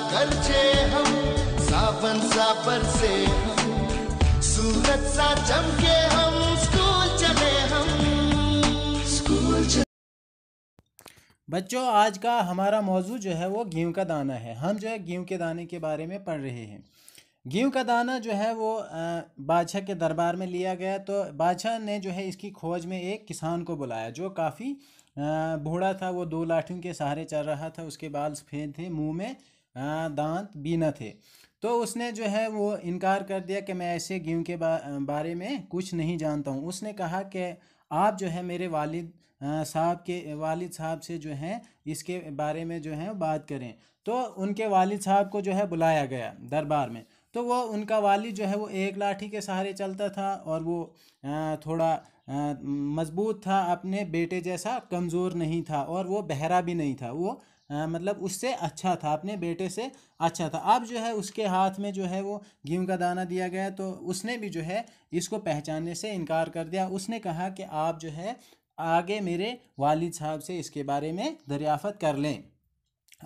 सागर छे हम सावन सा बरसे हम सूरत सा चमके हम स्कूल चले हम स्कूल चले बच्चों आज का हमारा मौजू जो है वो गेहूँ का दाना है हम जो है गेहूँ के दाने के बारे में पढ़ रहे हैं गेहूँ का दाना जो है वो बादशाह के दरबार में लिया गया तो बादशाह ने जो है इसकी खोज में एक किसान को बुलाया जो काफ़ी बूढ़ा था वो दो लाठियों के सहारे चल रहा था उसके बाल सफ़ेद थे मुंह में दांत भी न थे तो उसने जो है वो इनकार कर दिया कि मैं ऐसे गेहूँ के बारे में कुछ नहीं जानता हूँ उसने कहा कि आप जो है मेरे वालिद साहब के वालिद साहब से जो है इसके बारे में जो है बात करें तो उनके वालिद साहब को जो है बुलाया गया दरबार में तो वो उनका वालिद जो है वो एक लाठी के सहारे चलता था और वो थोड़ा मजबूत था अपने बेटे जैसा कमज़ोर नहीं था और वो बहरा भी नहीं था वो आ, मतलब उससे अच्छा था अपने बेटे से अच्छा था अब जो है उसके हाथ में जो है वो गेहूँ का दाना दिया गया तो उसने भी जो है इसको पहचानने से इनकार कर दिया उसने कहा कि आप जो है आगे मेरे वालिद साहब से इसके बारे में दरियाफत कर लें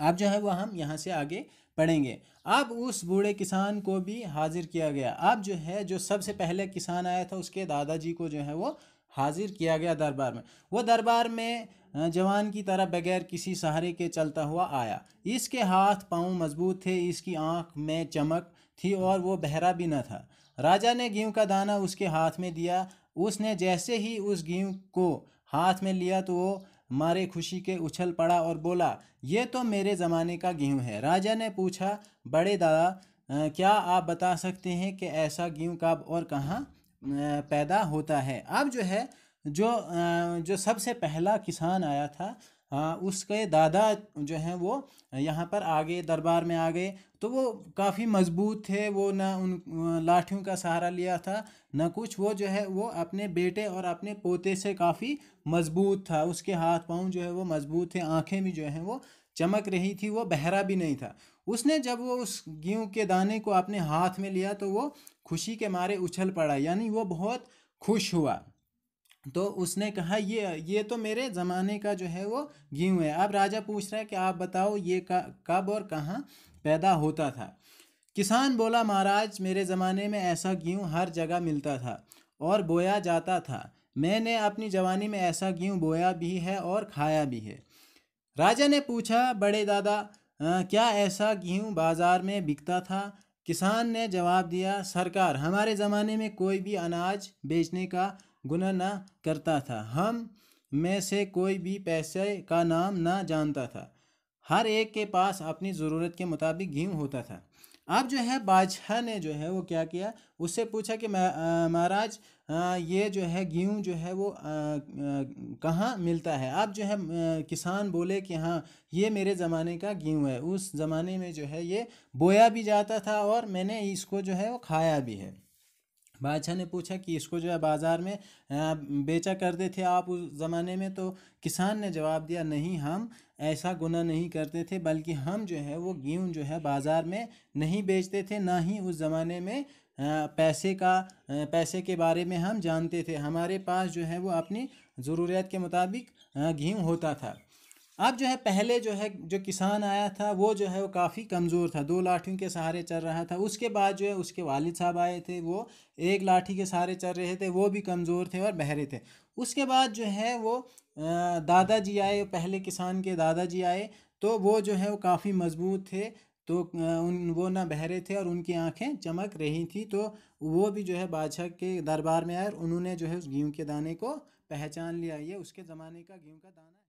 अब जो है वह हम यहाँ से आगे पढ़ेंगे अब उस बूढ़े किसान को भी हाजिर किया गया अब जो है जो सबसे पहले किसान आया था उसके दादाजी को जो है वो हाजिर किया गया दरबार में वो दरबार में जवान की तरह बगैर किसी सहारे के चलता हुआ आया इसके हाथ पांव मजबूत थे इसकी आंख में चमक थी और वो बहरा भी न था राजा ने गेहूँ का दाना उसके हाथ में दिया उसने जैसे ही उस गेहूँ को हाथ में लिया तो वो मारे खुशी के उछल पड़ा और बोला ये तो मेरे ज़माने का गेहूँ है राजा ने पूछा बड़े दादा क्या आप बता सकते हैं कि ऐसा गेहूँ कब और कहाँ पैदा होता है अब जो है जो जो सबसे पहला किसान आया था उसके दादा जो हैं वो यहाँ पर आ गए दरबार में आ गए तो वो काफ़ी मजबूत थे वो ना उन लाठियों का सहारा लिया था ना कुछ वो जो है वो अपने बेटे और अपने पोते से काफ़ी मजबूत था उसके हाथ पाँव जो है वो मजबूत थे आंखें भी जो हैं वो चमक रही थी वो बहरा भी नहीं था उसने जब वो उस गेहूँ के दाने को अपने हाथ में लिया तो वो खुशी के मारे उछल पड़ा यानी वो बहुत खुश हुआ तो उसने कहा ये ये तो मेरे ज़माने का जो है वो गेहूँ है अब राजा पूछ रहा है कि आप बताओ ये कब और कहाँ पैदा होता था किसान बोला महाराज मेरे ज़माने में ऐसा गेहूँ हर जगह मिलता था और बोया जाता था मैंने अपनी जवानी में ऐसा गेहूँ बोया भी है और खाया भी है राजा ने पूछा बड़े दादा आ, क्या ऐसा गेहूँ बाज़ार में बिकता था किसान ने जवाब दिया सरकार हमारे ज़माने में कोई भी अनाज बेचने का गुना ना करता था हम में से कोई भी पैसे का नाम ना जानता था हर एक के पास अपनी ज़रूरत के मुताबिक गेहूँ होता था अब जो है बादशाह ने जो है वो क्या किया उससे पूछा कि महाराज ये जो है गेहूँ जो है वो कहाँ मिलता है अब जो है किसान बोले कि हाँ ये मेरे ज़माने का गेहूँ है उस ज़माने में जो है ये बोया भी जाता था और मैंने इसको जो है वो खाया भी है बादशाह ने पूछा कि इसको जो है बाज़ार में बेचा करते थे आप उस ज़माने में तो किसान ने जवाब दिया नहीं हम ऐसा गुना नहीं करते थे बल्कि हम जो है वो गेहूँ जो है बाज़ार में नहीं बेचते थे ना ही उस ज़माने में पैसे का पैसे के बारे में हम जानते थे हमारे पास जो है वो अपनी ज़रूरत के मुताबिक गेहूँ होता था अब जो है पहले जो है जो किसान आया था वो जो है वो काफ़ी कमज़ोर था दो लाठियों के सहारे चल रहा था उसके बाद जो है उसके वालिद साहब आए थे वो एक लाठी के सहारे चल रहे थे वो भी कमज़ोर थे और बहरे थे उसके बाद जो है वो दादाजी आए पहले किसान के दादाजी आए तो वो जो है वो काफ़ी मजबूत थे तो उन वो ना बहरे थे और उनकी आंखें चमक रही थी तो वो भी जो है बादशाह के दरबार में आए और उन्होंने जो है उस गेहूँ के दाने को पहचान लिया ये उसके ज़माने का गेहूँ का दाना